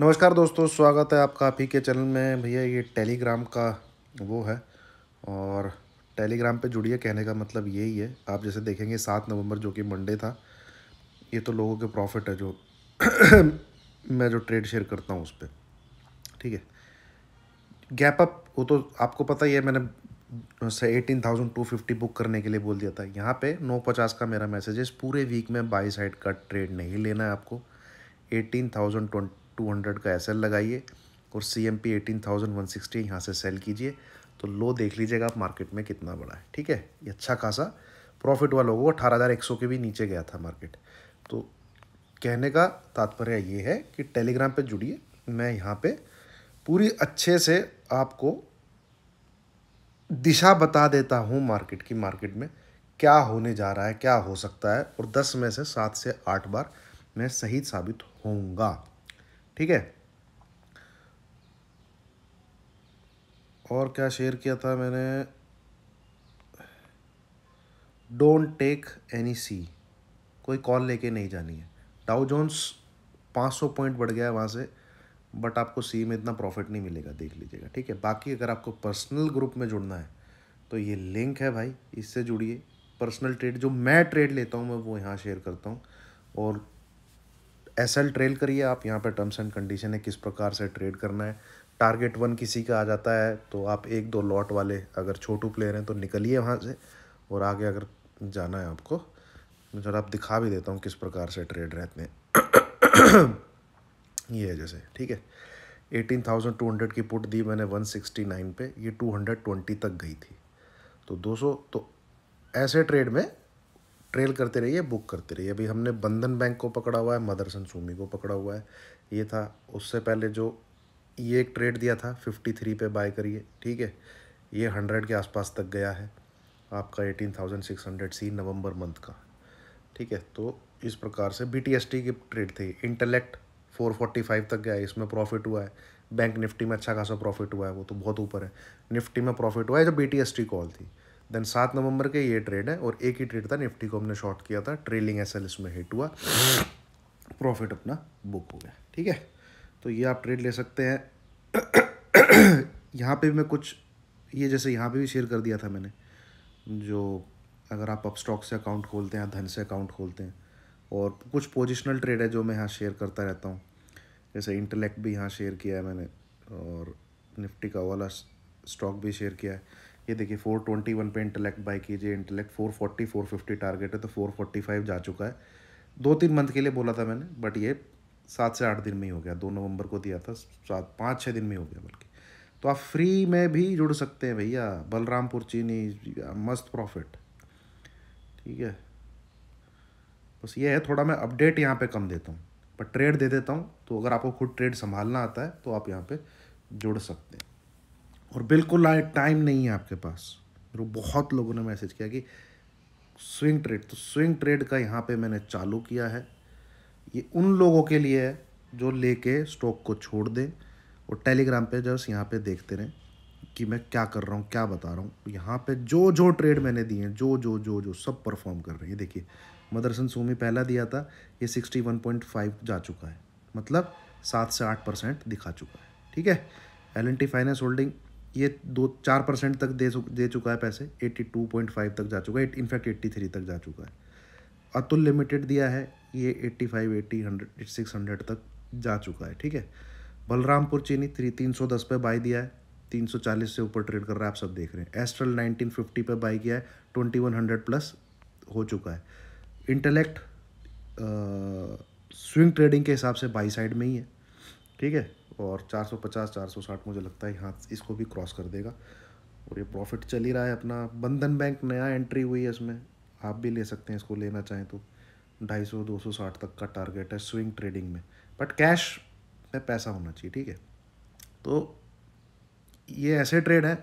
नमस्कार दोस्तों स्वागत है आपका आप ही के चैनल में भैया ये टेलीग्राम का वो है और टेलीग्राम पे जुड़िए कहने का मतलब यही है आप जैसे देखेंगे सात नवंबर जो कि मंडे था ये तो लोगों के प्रॉफिट है जो मैं जो ट्रेड शेयर करता हूँ उस पर ठीक है गैप अप वो तो आपको पता ही है मैंने से eighteen thousand two fifty book करने के लिए बोल दिया था यहाँ पे नौ पचास का मेरा मैसेज है पूरे वीक में बाई साइड का ट्रेड नहीं लेना है आपको eighteen thousand twenty two hundred का एस लगाइए और C M P eighteen thousand one sixty यहाँ से सेल कीजिए तो लो देख लीजिएगा आप मार्केट में कितना बड़ा है ठीक है ये अच्छा खासा प्रॉफिट वाला होगा अठारह हज़ार एक सौ के भी नीचे गया था मार्केट तो कहने का तात्पर्य ये है कि टेलीग्राम पर जुड़िए मैं यहाँ पर पूरी अच्छे से आपको दिशा बता देता हूँ मार्केट की मार्केट में क्या होने जा रहा है क्या हो सकता है और दस में से सात से आठ बार मैं सही साबित होऊंगा ठीक है और क्या शेयर किया था मैंने डोंट टेक एनी सी कोई कॉल लेके नहीं जानी है डाउ जोन्स 500 पॉइंट बढ़ गया है वहाँ से बट आपको सी में इतना प्रॉफिट नहीं मिलेगा देख लीजिएगा ठीक है बाकी अगर आपको पर्सनल ग्रुप में जुड़ना है तो ये लिंक है भाई इससे जुड़िए पर्सनल ट्रेड जो मैं ट्रेड लेता हूँ मैं वो यहाँ शेयर करता हूँ और एस एल ट्रेल करिए आप यहाँ पर टर्म्स एंड कंडीशन है किस प्रकार से ट्रेड करना है टारगेट वन किसी का आ जाता है तो आप एक दो लॉट वाले अगर छोटू प्लेयर हैं तो निकलिए वहाँ से और आगे अगर जाना है आपको जरा आप दिखा भी देता हूँ किस प्रकार से ट्रेड रहते हैं ये है जैसे ठीक है एटीन थाउजेंड टू हंड्रेड की पुट दी मैंने वन सिक्सटी नाइन पे ये टू हंड्रेड ट्वेंटी तक गई थी तो दो सौ तो ऐसे ट्रेड में ट्रेल करते रहिए बुक करते रहिए अभी हमने बंधन बैंक को पकड़ा हुआ है मदरसन सूमी को पकड़ा हुआ है ये था उससे पहले जो ये एक ट्रेड दिया था फिफ्टी थ्री पे बाय करिए ठीक है ये हंड्रेड के आसपास तक गया है आपका एटीन थाउजेंड सिक्स हंड्रेड सी नवंबर मंथ का ठीक है तो इस प्रकार से बी टी एस टी की ट्रेड थी इंटेलेक्ट फोर फोर्टी फाइव तक गया है इसमें प्रॉफिट हुआ है बैंक निफ्टी में अच्छा खासा प्रॉफिट हुआ है वो तो बहुत ऊपर है निफ्टी में प्रॉफिट हुआ है जो B T S T call थी देन सात नवंबर के ये ट्रेड है और एक ही ट्रेड था निफ्टी को हमने शॉर्ट किया था ट्रेलिंग एस एल इसमें हिट हुआ प्रॉफिट अपना बुक हो गया ठीक है तो ये आप ट्रेड ले सकते हैं यहाँ पे भी मैं कुछ ये जैसे यहाँ पे भी शेयर कर दिया था मैंने जो अगर आप अप स्टॉक से अकाउंट खोलते हैं धन से अकाउंट खोलते हैं और कुछ पोजिशनल ट्रेड है जो मैं यहाँ शेयर करता रहता हूँ जैसे इंटेलेक्ट भी यहाँ शेयर किया है मैंने और निफ्टी का वाला स्टॉक भी शेयर किया है ये देखिए 421 पे इंटेलेक्ट बाई कीजिए इंटेलेक्ट 440 450 टारगेट है तो 445 जा चुका है दो तीन मंथ के लिए बोला था मैंने बट ये सात से आठ दिन में ही हो गया दो नवंबर को दिया था सात पाँच छः दिन में हो गया बल्कि तो आप फ्री में भी जुड़ सकते हैं भैया बलरामपुर चीनी मस्त प्रॉफिट ठीक है बस ये है थोड़ा मैं अपडेट यहाँ पे कम देता हूँ पर ट्रेड दे देता हूँ तो अगर आपको खुद ट्रेड संभालना आता है तो आप यहाँ पे जुड़ सकते हैं और बिल्कुल आए टाइम नहीं है आपके पास मेरे बहुत लोगों ने मैसेज किया कि स्विंग ट्रेड तो स्विंग ट्रेड का यहाँ पे मैंने चालू किया है ये उन लोगों के लिए है जो लेके स्टॉक को छोड़ दें और टेलीग्राम पे जस्ट यहाँ पे देखते रहें कि मैं क्या कर रहा हूँ क्या बता रहा हूँ यहाँ पे जो जो ट्रेड मैंने दिए हैं जो जो जो जो सब परफॉर्म कर रहे हैं देखिए मदरसन सोमी पहला दिया था ये सिक्सटी वन पॉइंट फाइव जा चुका है मतलब सात से आठ परसेंट दिखा चुका है ठीक है L N T finance holding ये दो चार परसेंट तक दे दे चुका है पैसे एट्टी टू पॉइंट फाइव तक जा चुका है इनफैक्ट एट्टी थ्री तक जा चुका है अतुल लिमिटेड दिया है ये eighty five eighty hundred six hundred तक जा चुका है ठीक है बलरामपुर चीनी थ्री तीन सौ दस पर बाई दिया है तीन सौ चालीस से ऊपर ट्रेड कर रहा है आप सब देख रहे हैं एस्ट्रल नाइनटीन फिफ्टी पर बाई किया है ट्वेंटी वन हंड्रेड प्लस हो चुका है इंटेलेक्ट स्विंग ट्रेडिंग के हिसाब से बाई साइड में ही है ठीक है और 450 460 मुझे लगता है यहाँ इसको भी क्रॉस कर देगा और ये प्रॉफिट चल ही रहा है अपना बंधन बैंक नया एंट्री हुई है इसमें आप भी ले सकते हैं इसको लेना चाहें तो ढाई सौ दो सौ साठ तक का टारगेट है स्विंग ट्रेडिंग में बट कैश में पैसा होना चाहिए ठीक है तो ये ऐसे ट्रेड है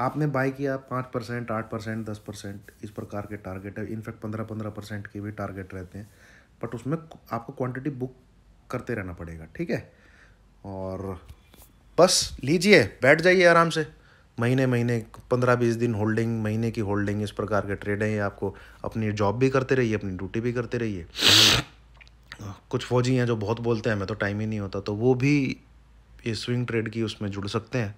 आपने बाई किया पाँच परसेंट आठ परसेंट दस परसेंट इस प्रकार के टारगेट है इनफैक्ट पंद्रह पंद्रह परसेंट के भी टारगेट रहते हैं बट उसमें आपको क्वांटिटी बुक करते रहना पड़ेगा ठीक है और बस लीजिए बैठ जाइए आराम से महीने महीने पंद्रह बीस दिन होल्डिंग महीने की होल्डिंग इस प्रकार के ट्रेड हैं आपको अपनी जॉब भी करते रहिए अपनी ड्यूटी भी करते रहिए कुछ फौजी हैं जो बहुत बोलते हैं मैं तो टाइम ही नहीं होता तो वो भी ये स्विंग ट्रेड की उसमें जुड़ सकते हैं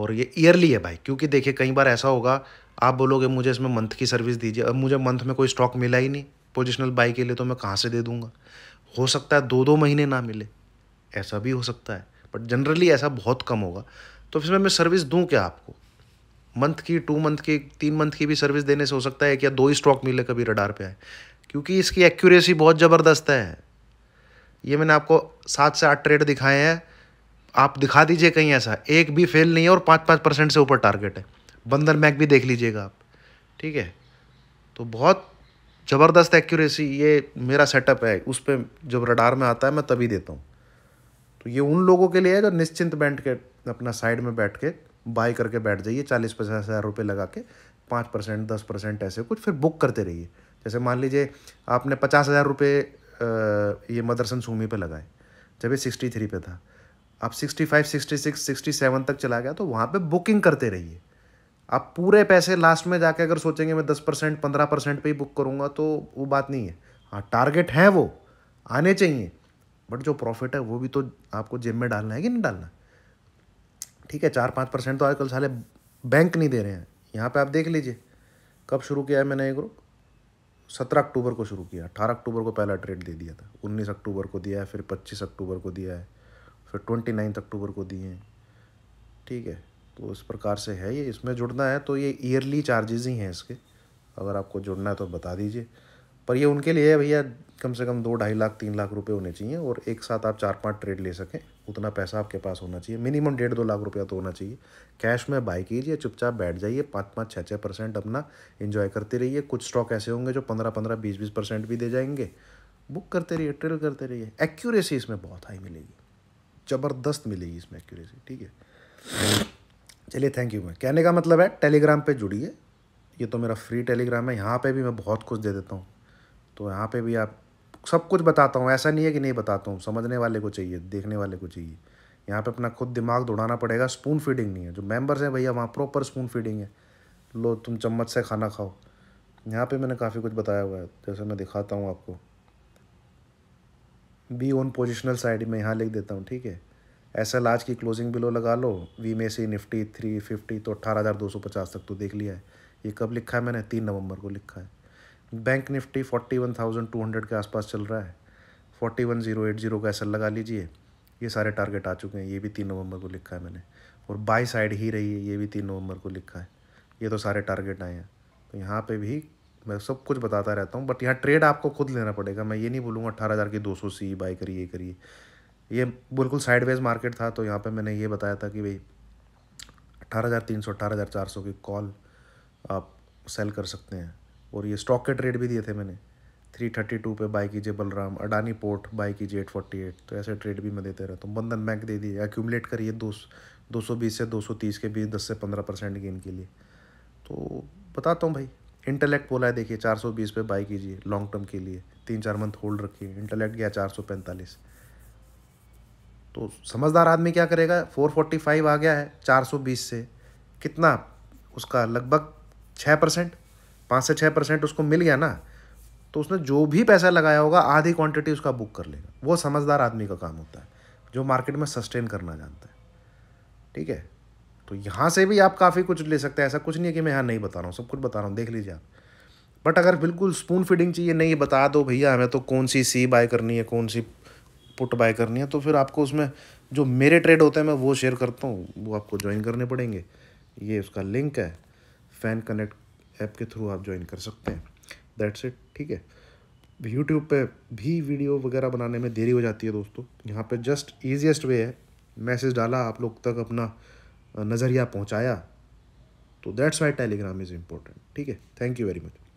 और ये ईयरली है भाई क्योंकि देखिए कई बार ऐसा होगा आप बोलोगे मुझे इसमें मंथ की सर्विस दीजिए अब मुझे मंथ में कोई स्टॉक मिला ही नहीं पोजिशनल बाई के लिए तो मैं कहाँ से दे दूँगा हो सकता है दो दो महीने ना मिले ऐसा भी हो सकता है बट जनरली ऐसा बहुत कम होगा तो इसमें मैं सर्विस दूँ क्या आपको मंथ की टू मंथ की तीन मंथ की भी सर्विस देने से हो सकता है कि या दो ही स्टॉक मिले कभी रडार पे आए क्योंकि इसकी एक्यूरेसी बहुत ज़बरदस्त है ये मैंने आपको सात से आठ ट्रेड दिखाए हैं आप दिखा दीजिए कहीं ऐसा एक भी फेल नहीं है और पाँच पाँच परसेंट से ऊपर टारगेट है बंदर मैक भी देख लीजिएगा आप ठीक है तो बहुत ज़बरदस्त एक्यूरेसी ये मेरा सेटअप है उस पर जब रडार में आता है मैं तभी देता हूँ तो ये उन लोगों के लिए है जो निश्चिंत बैठ के अपना साइड में बैठ के बाय करके बैठ जाइए चालीस पचास हज़ार रुपये लगा के पाँच परसेंट दस परसेंट ऐसे कुछ फिर बुक करते रहिए जैसे मान लीजिए आपने पचास हज़ार रुपये ये मदरसन सूमी पे लगाए जब ये सिक्सटी थ्री पे था आप sixty five sixty six sixty seven तक चला गया तो वहाँ पे बुकिंग करते रहिए आप पूरे पैसे लास्ट में जाके अगर सोचेंगे मैं दस परसेंट पंद्रह परसेंट पर ही बुक करूँगा तो वो बात नहीं है हाँ टारगेट हैं वो आने चाहिए बट जो प्रॉफिट है वो भी तो आपको जेब में डालना है कि नहीं डालना ठीक है चार पाँच परसेंट तो आजकल साले बैंक नहीं दे रहे हैं यहाँ पे आप देख लीजिए कब शुरू किया है मैंने ये ग्रुप सत्रह अक्टूबर को शुरू किया अठारह अक्टूबर को पहला ट्रेड दे दिया था उन्नीस अक्टूबर को दिया है फिर पच्चीस अक्टूबर को दिया है फिर ट्वेंटी नाइन्थ अक्टूबर को दिए हैं ठीक है तो इस प्रकार से है ये इसमें जुड़ना है तो ये ईयरली चार्जेज ही हैं इसके अगर आपको जुड़ना है तो बता दीजिए पर ये उनके लिए भैया कम से कम दो ढाई लाख तीन लाख रुपए होने चाहिए और एक साथ आप चार पांच ट्रेड ले सकें उतना पैसा आपके पास होना चाहिए मिनिमम डेढ़ दो लाख रुपया तो होना चाहिए कैश में बाई कीजिए चुपचाप बैठ जाइए पाँच पाँच छः छः परसेंट अपना इन्जॉय करते रहिए कुछ स्टॉक ऐसे होंगे जो पंद्रह पंद्रह बीस बीस परसेंट भी दे जाएंगे बुक करते रहिए ट्रेड करते रहिए एक्यूरेसी इसमें बहुत हाई मिलेगी ज़बरदस्त मिलेगी इसमें एक्यूरेसी ठीक है चलिए थैंक यू मैं कहने का मतलब है टेलीग्राम पर जुड़िए ये तो मेरा फ्री टेलीग्राम है यहाँ पे भी मैं बहुत कुछ दे देता हूँ तो यहाँ पे भी आप सब कुछ बताता हूँ ऐसा नहीं है कि नहीं बताता हूँ समझने वाले को चाहिए देखने वाले को चाहिए यहाँ पे अपना खुद दिमाग दौड़ाना पड़ेगा स्पून फीडिंग नहीं है जो मेंबर्स हैं भैया वहाँ प्रॉपर स्पून फीडिंग है लो तुम चम्मच से खाना खाओ यहाँ पे मैंने काफ़ी कुछ बताया हुआ है जैसे मैं दिखाता हूँ आपको बी ऑन पोजिशनल साइड में यहाँ लिख देता हूँ ठीक है एस एल आज की क्लोजिंग बिलो लगा लो वी में से निफ्टी थ्री फिफ्टी तो अट्ठारह हज़ार दो सौ पचास तक तो देख लिया है ये कब लिखा है मैंने तीन नवंबर को लिखा है bank Nifty forty one thousand two hundred के आसपास चल रहा है forty one zero eight zero का ऐसा लगा लीजिए ये सारे टारगेट आ चुके हैं ये भी तीन नवंबर को लिखा है मैंने और बाई साइड ही रही है ये भी तीन नवंबर को लिखा है ये तो सारे टारगेट आए हैं तो यहाँ पे भी मैं सब कुछ बताता रहता हूँ बट यहाँ ट्रेड आपको खुद लेना पड़ेगा मैं ये नहीं बोलूँगा अठारह हज़ार की दो सौ सी बाई करिए करिए ये बिल्कुल साइडवेज मार्केट था तो यहाँ पर मैंने ये बताया था कि भाई अठारह हज़ार तीन सौ अठारह हज़ार चार सौ की कॉल आप सेल कर सकते हैं और ये स्टॉक के ट्रेड भी दिए थे मैंने थ्री थर्टी टू पर बाई कीजिए बलराम अडानी पोर्ट बाई कीजिए एट फोर्टी एट तो ऐसे ट्रेड भी मैं देते रहता हूँ बंधन बैंक दे दिए एक्यूमलेट करिए दो दो सौ बीस से दो सौ तीस के बीच दस से पंद्रह परसेंट गेन के लिए तो बताता हूँ भाई इंटेलेक्ट बोला है देखिए चार सौ बीस पर बाई कीजिए लॉन्ग टर्म के लिए तीन चार मंथ होल्ड रखिए इंटेलेक्ट गया चार सौ पैंतालीस तो समझदार आदमी क्या करेगा फोर फोर्टी फाइव आ गया है चार सौ बीस से कितना उसका लगभग छः परसेंट पाँच से छः परसेंट उसको मिल गया ना तो उसने जो भी पैसा लगाया होगा आधी क्वांटिटी उसका बुक कर लेगा वो समझदार आदमी का काम होता है जो मार्केट में सस्टेन करना जानता है ठीक है तो यहाँ से भी आप काफ़ी कुछ ले सकते हैं ऐसा कुछ नहीं है कि मैं यहाँ नहीं बता रहा हूँ सब कुछ बता रहा हूँ देख लीजिए आप बट अगर बिल्कुल स्पून फीडिंग चाहिए नहीं बता दो भैया हमें तो कौन सी सी बाय करनी है कौन सी पुट बाय करनी है तो फिर आपको उसमें जो मेरे ट्रेड होते हैं मैं वो शेयर करता हूँ वो आपको ज्वाइन करने पड़ेंगे ये उसका लिंक है फैन कनेक्ट ऐप के थ्रू आप ज्वाइन कर सकते हैं दैट्स इट ठीक है यूट्यूब पे भी वीडियो वगैरह बनाने में देरी हो जाती है दोस्तों यहाँ पे जस्ट ईजिएस्ट वे है मैसेज डाला आप लोग तक अपना नज़रिया पहुँचाया तो that's why Telegram is important ठीक है थैंक यू वेरी मच